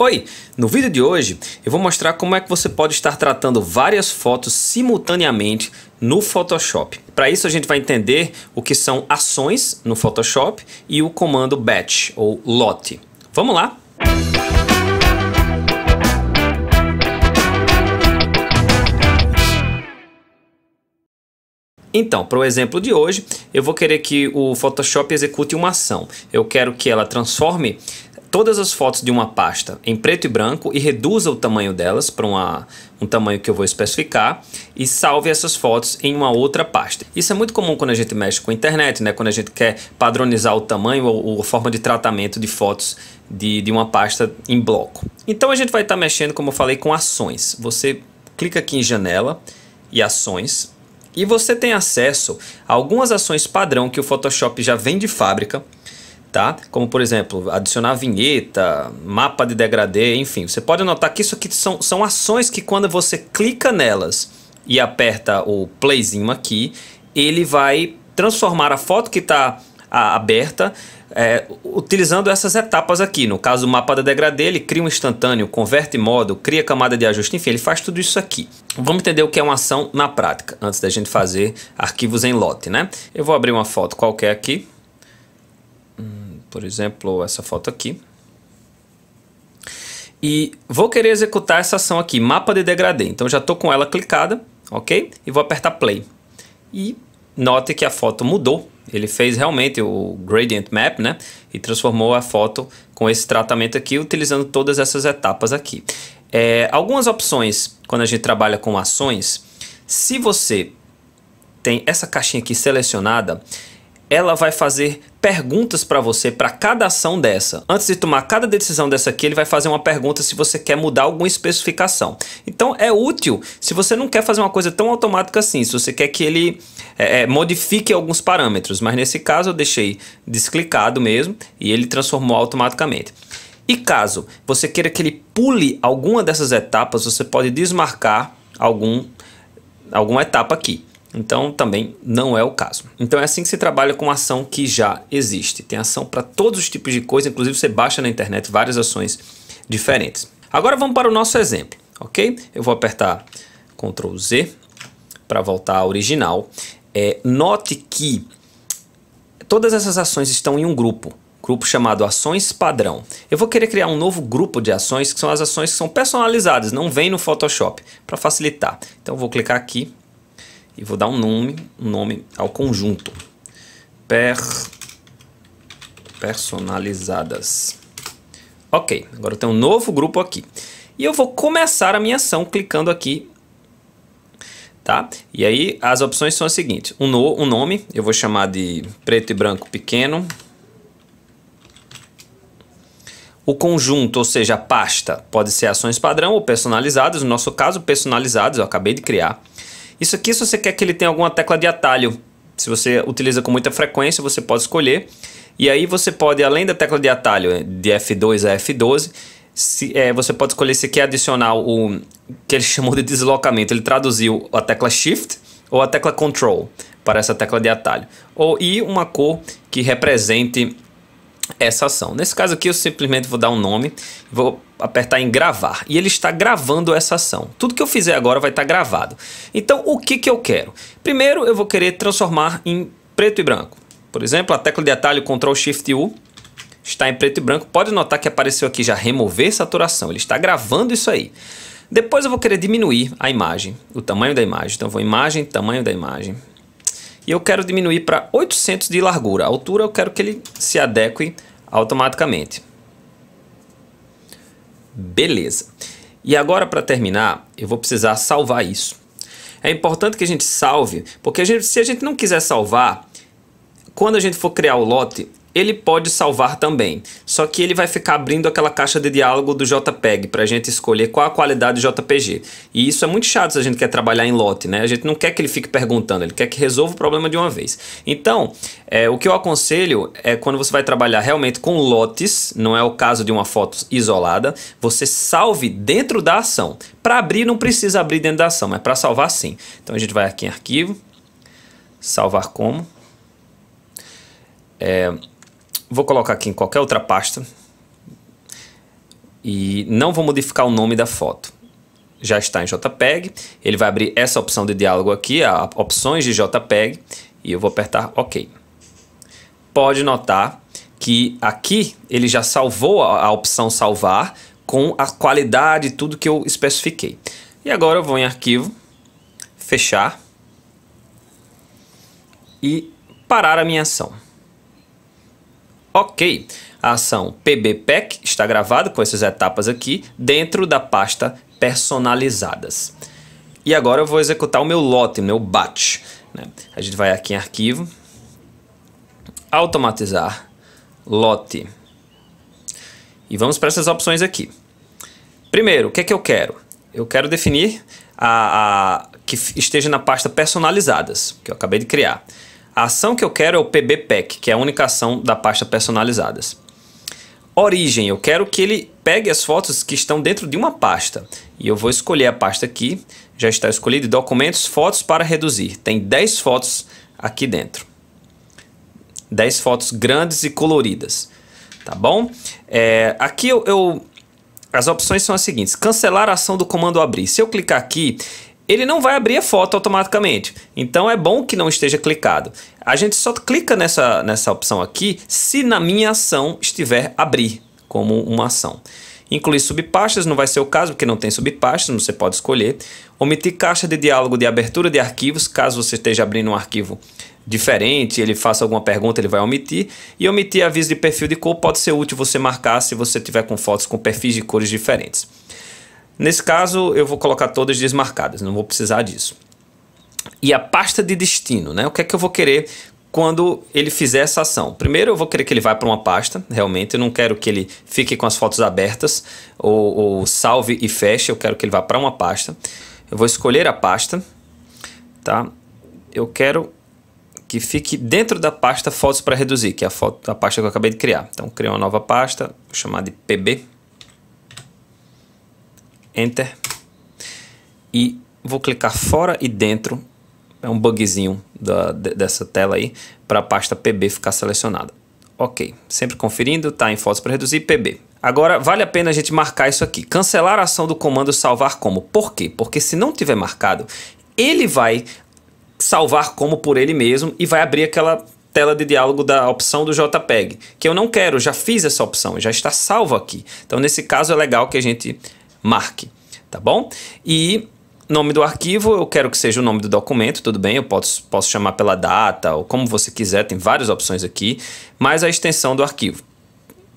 Oi! No vídeo de hoje eu vou mostrar como é que você pode estar tratando várias fotos simultaneamente no Photoshop. Para isso a gente vai entender o que são ações no Photoshop e o comando batch ou lote. Vamos lá? Então, para o exemplo de hoje, eu vou querer que o Photoshop execute uma ação. Eu quero que ela transforme todas as fotos de uma pasta em preto e branco e reduza o tamanho delas para um tamanho que eu vou especificar e salve essas fotos em uma outra pasta. Isso é muito comum quando a gente mexe com a internet, né? quando a gente quer padronizar o tamanho ou, ou a forma de tratamento de fotos de, de uma pasta em bloco. Então a gente vai estar tá mexendo, como eu falei, com ações. Você clica aqui em janela e ações e você tem acesso a algumas ações padrão que o Photoshop já vem de fábrica tá? Como por exemplo, adicionar vinheta, mapa de degradê, enfim. Você pode notar que isso aqui são, são ações que quando você clica nelas e aperta o playzinho aqui, ele vai transformar a foto que está aberta é, utilizando essas etapas aqui. No caso, o mapa da degradê, ele cria um instantâneo, converte modo, cria camada de ajuste, enfim, ele faz tudo isso aqui. Vamos entender o que é uma ação na prática, antes da gente fazer arquivos em lote, né? Eu vou abrir uma foto qualquer aqui por exemplo, essa foto aqui. E vou querer executar essa ação aqui, mapa de degradê. Então já estou com ela clicada, ok? E vou apertar play. E note que a foto mudou. Ele fez realmente o gradient map, né? E transformou a foto com esse tratamento aqui, utilizando todas essas etapas aqui. É, algumas opções quando a gente trabalha com ações. Se você tem essa caixinha aqui selecionada, ela vai fazer perguntas para você para cada ação dessa. Antes de tomar cada decisão dessa aqui, ele vai fazer uma pergunta se você quer mudar alguma especificação. Então é útil se você não quer fazer uma coisa tão automática assim, se você quer que ele é, é modifique alguns parâmetros. Mas nesse caso eu deixei desclicado mesmo e ele transformou automaticamente. E caso você queira que ele pule alguma dessas etapas, você pode desmarcar algum, alguma etapa aqui. Então também não é o caso. Então é assim que se trabalha com ação que já existe. Tem ação para todos os tipos de coisa, inclusive você baixa na internet várias ações diferentes. Agora vamos para o nosso exemplo, ok? Eu vou apertar Ctrl Z para voltar ao original. É, note que todas essas ações estão em um grupo, grupo chamado Ações Padrão. Eu vou querer criar um novo grupo de ações, que são as ações que são personalizadas, não vem no Photoshop, para facilitar. Então vou clicar aqui e vou dar um nome, um nome ao conjunto. Per personalizadas. Ok, agora eu tenho um novo grupo aqui. E eu vou começar a minha ação clicando aqui. Tá? E aí as opções são as seguintes. Um, no, um nome, eu vou chamar de preto e branco pequeno. O conjunto, ou seja, a pasta, pode ser ações padrão ou personalizadas. No nosso caso, personalizadas, eu acabei de criar. Isso aqui, se você quer que ele tenha alguma tecla de atalho, se você utiliza com muita frequência, você pode escolher. E aí você pode, além da tecla de atalho eh, de F2 a F12, se, é, você pode escolher se quer adicionar o que ele chamou de deslocamento. Ele traduziu a tecla Shift ou a tecla Control para essa tecla de atalho. Ou, e uma cor que represente essa ação. Nesse caso aqui eu simplesmente vou dar um nome, vou apertar em gravar e ele está gravando essa ação. Tudo que eu fizer agora vai estar gravado. Então o que, que eu quero? Primeiro eu vou querer transformar em preto e branco. Por exemplo, a tecla de atalho Ctrl Shift U está em preto e branco. Pode notar que apareceu aqui já remover saturação, ele está gravando isso aí. Depois eu vou querer diminuir a imagem, o tamanho da imagem. Então eu vou imagem, tamanho da imagem e eu quero diminuir para 800 de largura. A altura eu quero que ele se adeque automaticamente. Beleza. E agora para terminar, eu vou precisar salvar isso. É importante que a gente salve, porque a gente, se a gente não quiser salvar, quando a gente for criar o lote, ele pode salvar também, só que ele vai ficar abrindo aquela caixa de diálogo do JPEG para a gente escolher qual a qualidade do JPG. E isso é muito chato se a gente quer trabalhar em lote, né? A gente não quer que ele fique perguntando, ele quer que resolva o problema de uma vez. Então, é, o que eu aconselho é quando você vai trabalhar realmente com lotes, não é o caso de uma foto isolada, você salve dentro da ação. Para abrir, não precisa abrir dentro da ação, mas para salvar, sim. Então a gente vai aqui em arquivo, salvar como. É, Vou colocar aqui em qualquer outra pasta. E não vou modificar o nome da foto. Já está em JPEG. Ele vai abrir essa opção de diálogo aqui, a opções de JPEG. E eu vou apertar OK. Pode notar que aqui ele já salvou a, a opção salvar com a qualidade, tudo que eu especifiquei. E agora eu vou em arquivo, fechar e parar a minha ação. Ok, a ação PBPEC está gravada com essas etapas aqui dentro da pasta personalizadas. E agora eu vou executar o meu lote, meu batch. Né? A gente vai aqui em arquivo, automatizar, lote. E vamos para essas opções aqui. Primeiro, o que é que eu quero? Eu quero definir a, a que esteja na pasta personalizadas, que eu acabei de criar. A ação que eu quero é o Pack que é a única ação da pasta personalizadas. Origem, eu quero que ele pegue as fotos que estão dentro de uma pasta. E eu vou escolher a pasta aqui, já está escolhido, documentos, fotos para reduzir. Tem 10 fotos aqui dentro. 10 fotos grandes e coloridas, tá bom? É, aqui eu, eu, as opções são as seguintes, cancelar a ação do comando abrir. Se eu clicar aqui, ele não vai abrir a foto automaticamente. Então é bom que não esteja clicado. A gente só clica nessa, nessa opção aqui se na minha ação estiver abrir como uma ação. Incluir subpastas não vai ser o caso, porque não tem subpastas, você pode escolher. Omitir caixa de diálogo de abertura de arquivos, caso você esteja abrindo um arquivo diferente, ele faça alguma pergunta, ele vai omitir. E omitir aviso de perfil de cor pode ser útil você marcar se você tiver com fotos com perfis de cores diferentes. Nesse caso, eu vou colocar todas desmarcadas, não vou precisar disso. E a pasta de destino, né? O que é que eu vou querer quando ele fizer essa ação. Primeiro, eu vou querer que ele vá para uma pasta, realmente. Eu não quero que ele fique com as fotos abertas ou, ou salve e feche. Eu quero que ele vá para uma pasta. Eu vou escolher a pasta, tá? Eu quero que fique dentro da pasta fotos para reduzir, que é a, foto, a pasta que eu acabei de criar. Então, criar uma nova pasta, vou chamar de PB. Enter. E vou clicar fora e dentro. É um bugzinho da, dessa tela aí para a pasta PB ficar selecionada. Ok, sempre conferindo, tá em fotos para reduzir PB. Agora, vale a pena a gente marcar isso aqui. Cancelar a ação do comando salvar como. Por quê? Porque se não tiver marcado, ele vai salvar como por ele mesmo e vai abrir aquela tela de diálogo da opção do JPEG, que eu não quero, já fiz essa opção, já está salvo aqui. Então, nesse caso, é legal que a gente marque, tá bom? E nome do arquivo, eu quero que seja o nome do documento, tudo bem, eu posso, posso chamar pela data ou como você quiser, tem várias opções aqui, mas a extensão do arquivo.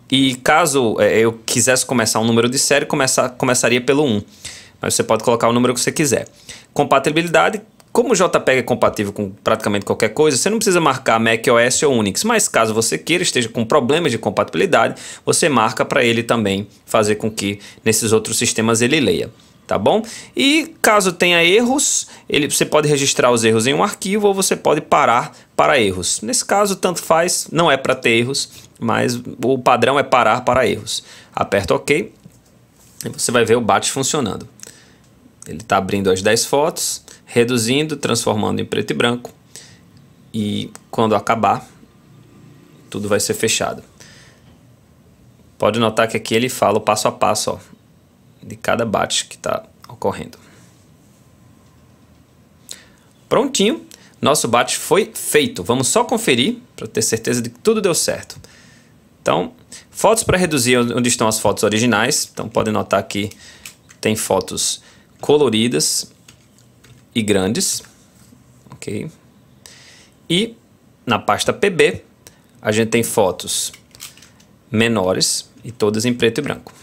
E caso é, eu quisesse começar um número de série, começar, começaria pelo 1, mas você pode colocar o número que você quiser. Compatibilidade, como o JPEG é compatível com praticamente qualquer coisa, você não precisa marcar macOS ou Unix, mas caso você queira, esteja com problemas de compatibilidade, você marca para ele também fazer com que nesses outros sistemas ele leia tá bom? E caso tenha erros, ele, você pode registrar os erros em um arquivo ou você pode parar para erros. Nesse caso, tanto faz, não é para ter erros, mas o padrão é parar para erros. Aperta OK e você vai ver o BAT funcionando. Ele está abrindo as 10 fotos, reduzindo, transformando em preto e branco. E quando acabar, tudo vai ser fechado. Pode notar que aqui ele fala o passo a passo ó, de cada batch que está ocorrendo. Prontinho, nosso batch foi feito. Vamos só conferir para ter certeza de que tudo deu certo. Então, fotos para reduzir onde estão as fotos originais. Então, podem notar que tem fotos coloridas e grandes, ok? E na pasta PB a gente tem fotos menores e todas em preto e branco.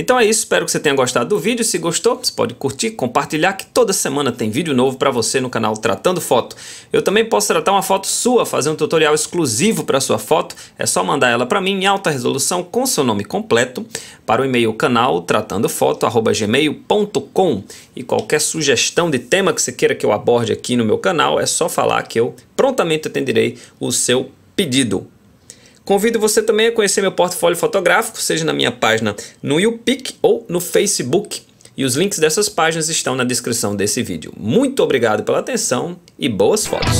Então é isso, espero que você tenha gostado do vídeo. Se gostou, você pode curtir, compartilhar, que toda semana tem vídeo novo para você no canal Tratando Foto. Eu também posso tratar uma foto sua, fazer um tutorial exclusivo para sua foto. É só mandar ela para mim em alta resolução com seu nome completo para o e-mail canal tratandofoto@gmail.com e qualquer sugestão de tema que você queira que eu aborde aqui no meu canal, é só falar que eu prontamente atenderei o seu pedido. Convido você também a conhecer meu portfólio fotográfico, seja na minha página no YouPic ou no Facebook. E os links dessas páginas estão na descrição desse vídeo. Muito obrigado pela atenção e boas fotos!